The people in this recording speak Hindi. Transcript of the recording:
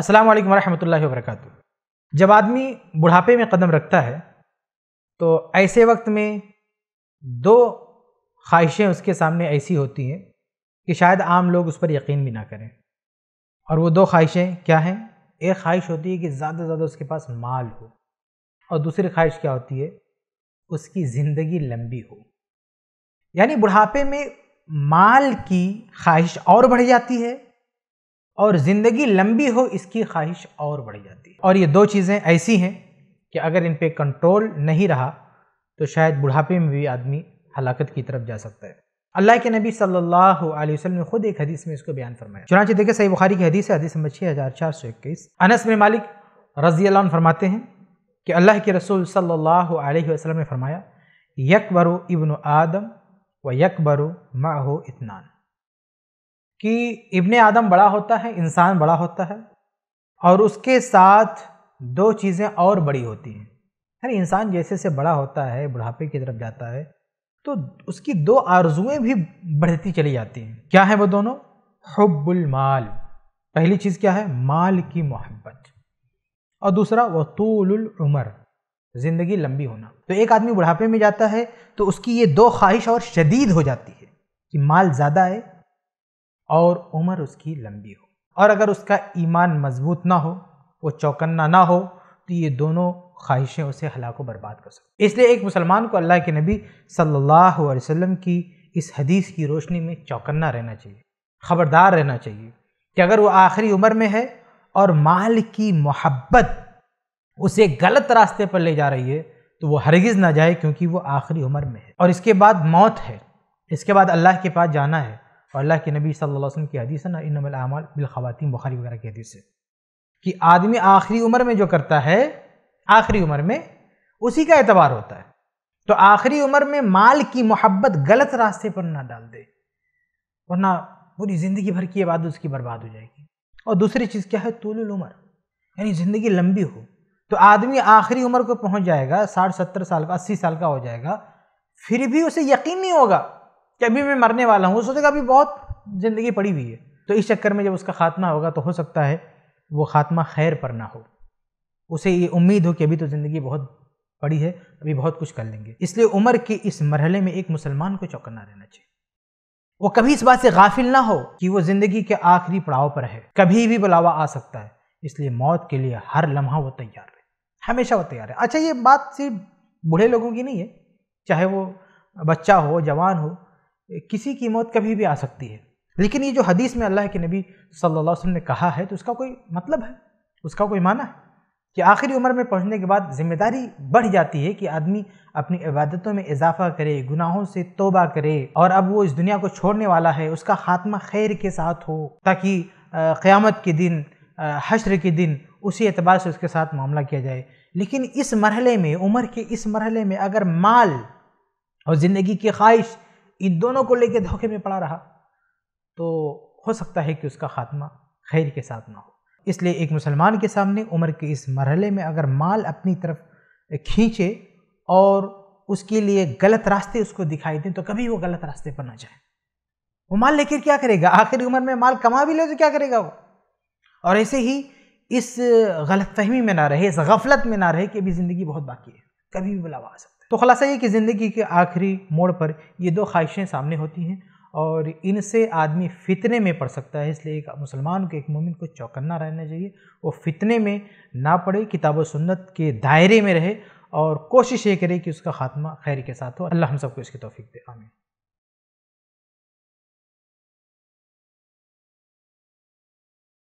अस्सलाम वालेकुम रहमतुल्लाहि वरक जब आदमी बुढ़ापे में कदम रखता है तो ऐसे वक्त में दो ख्वाहिशें उसके सामने ऐसी होती हैं कि शायद आम लोग उस पर यकीन भी ना करें और वो दो ख्वाहिशें क्या हैं एक ख्वाहिश होती है कि ज़्यादा से ज़्यादा उसके पास माल हो और दूसरी ख्वाहिश क्या होती है उसकी ज़िंदगी लंबी हो यानी बुढ़ापे में माल की ख्वाहिश और बढ़ जाती है और ज़िंदगी लंबी हो इसकी ख्वाहिश और बढ़ जाती है और ये दो चीज़ें ऐसी हैं कि अगर इन पर कंट्रोल नहीं रहा तो शायद बुढ़ापे में भी आदमी हलाकत की तरफ जा सकता है अल्लाह के नबी सल्लल्लाहु अलैहि वसल्लम ने खुद एक हदीस में इसको बयान फरमाया चुनाचे देखे सही बुखारी की हदीस है हदीस नंबर छः हज़ार चार सौ इक्कीस अनस में मालिक रजी अल्लाह फरमाते हैं कि अल्लाह के रसूल सल्लल्लाहु अलैहि वसल्लम ने फरमाया यकबरो इब्न आदम व यकबरो माहो इतनान कि इब्ने आदम बड़ा होता है इंसान बड़ा होता है और उसके साथ दो चीज़ें और बड़ी होती हैं यानी इंसान जैसे से बड़ा होता है बुढ़ापे की तरफ जाता है तो उसकी दो आरजुएँ भी बढ़ती चली जाती हैं क्या है वो दोनों हब्बुल माल पहली चीज़ क्या है माल की मोहब्बत और दूसरा वतूल उमर ज़िंदगी लंबी होना तो एक आदमी बुढ़ापे में जाता है तो उसकी ये दो ख्वाहिश और शदीद हो जाती है कि माल ज़्यादा है और उम्र उसकी लंबी हो और अगर उसका ईमान मजबूत ना हो वो चौकन्ना ना हो तो ये दोनों ख्वाहिशें उसे हलाक बर्बाद कर सकती इसलिए एक मुसलमान को अल्लाह के नबी सल्लल्लाहु अलैहि वसल्लम की इस हदीस की रोशनी में चौकन्ना रहना चाहिए खबरदार रहना चाहिए कि अगर वो आखिरी उम्र में है और माल की मोहब्बत उसे गलत रास्ते पर ले जा रही है तो वो हरगिज़ ना जाए क्योंकि वो आखिरी उम्र में है और इसके बाद मौत है इसके बाद अल्लाह के पास जाना है और अल्लाह के नबी सल्लल्लाहु अलैहि वसल्लम की हदीस है ना इनमल अमाल बिल बुखारी वगैरह की हदीस है कि आदमी आखिरी उम्र में जो करता है आखिरी उम्र में उसी का एतबार होता है तो आखिरी उम्र में माल की मोहब्बत गलत रास्ते पर ना डाल दे वरना पूरी ज़िंदगी भर की आबादी उसकी बर्बाद हो जाएगी और दूसरी चीज़ क्या है तूल उम्र यानी ज़िंदगी लंबी हो तो आदमी आखिरी उम्र को पहुंच जाएगा साठ सत्तर साल का अस्सी साल का हो जाएगा फिर भी उसे यकीन नहीं होगा कि अभी मैं मरने वाला हूँ वो सोचेगा अभी बहुत ज़िंदगी पड़ी हुई है तो इस चक्कर में जब उसका खात्मा होगा तो हो सकता है वो खात्मा खैर पर ना हो उसे ये उम्मीद हो कि अभी तो ज़िंदगी बहुत बड़ी है अभी बहुत कुछ कर लेंगे इसलिए उम्र के इस मरहले में एक मुसलमान को चौकन्ना रहना चाहिए वो कभी इस बात से गाफिल ना हो कि वो ज़िंदगी के आखिरी पड़ाव पर है कभी भी बुलावा आ सकता है इसलिए मौत के लिए हर लम्हा वो तैयार रहे हमेशा वो तैयार है अच्छा ये बात सिर्फ बूढ़े लोगों की नहीं है चाहे वो बच्चा हो जवान हो किसी की मौत कभी भी आ सकती है लेकिन ये जो हदीस में अल्लाह के नबी सल्लल्लाहु अलैहि वसल्लम ने कहा है तो उसका कोई मतलब है उसका कोई माना है कि आखिरी उम्र में पहुंचने के बाद जिम्मेदारी बढ़ जाती है कि आदमी अपनी इबादतों में इजाफा करे गुनाहों से तोबा करे और अब वो इस दुनिया को छोड़ने वाला है उसका खात्मा खैर के साथ हो ताकि क़्यामत के दिन हशर के दिन उसी एतबार से उसके साथ मामला किया जाए लेकिन इस मरहले में उम्र के इस मरहले में अगर माल और ज़िंदगी की ख्वाहिश इन दोनों को लेकर धोखे में पड़ा रहा तो हो सकता है कि उसका खात्मा खैर के साथ ना हो इसलिए एक मुसलमान के सामने उम्र के इस मरहले में अगर माल अपनी तरफ खींचे और उसके लिए गलत रास्ते उसको दिखाई दें तो कभी वो गलत रास्ते पर ना जाए वो माल लेकर क्या करेगा आखिरी उम्र में माल कमा भी ले तो क्या करेगा वो और ऐसे ही इस गलतफहमी में ना रहे इस गफलत में ना रहे कि अभी ज़िंदगी बहुत बाकी है कभी भी बुलावा आ सकता है तो खुलासा ये कि ज़िंदगी के आखिरी मोड़ पर ये दो ख्वाहिशें सामने होती हैं और इनसे आदमी फितने में पड़ सकता है इसलिए एक मुसलमान के एक मोमिन को चौकन्ना रहना चाहिए वो फितने में ना पड़े किताब व सुन्नत के दायरे में रहे और कोशिश ये करे कि उसका खात्मा खैर के साथ हो अल्लाह हम सबको इसकी तोफ़ी दे आमीन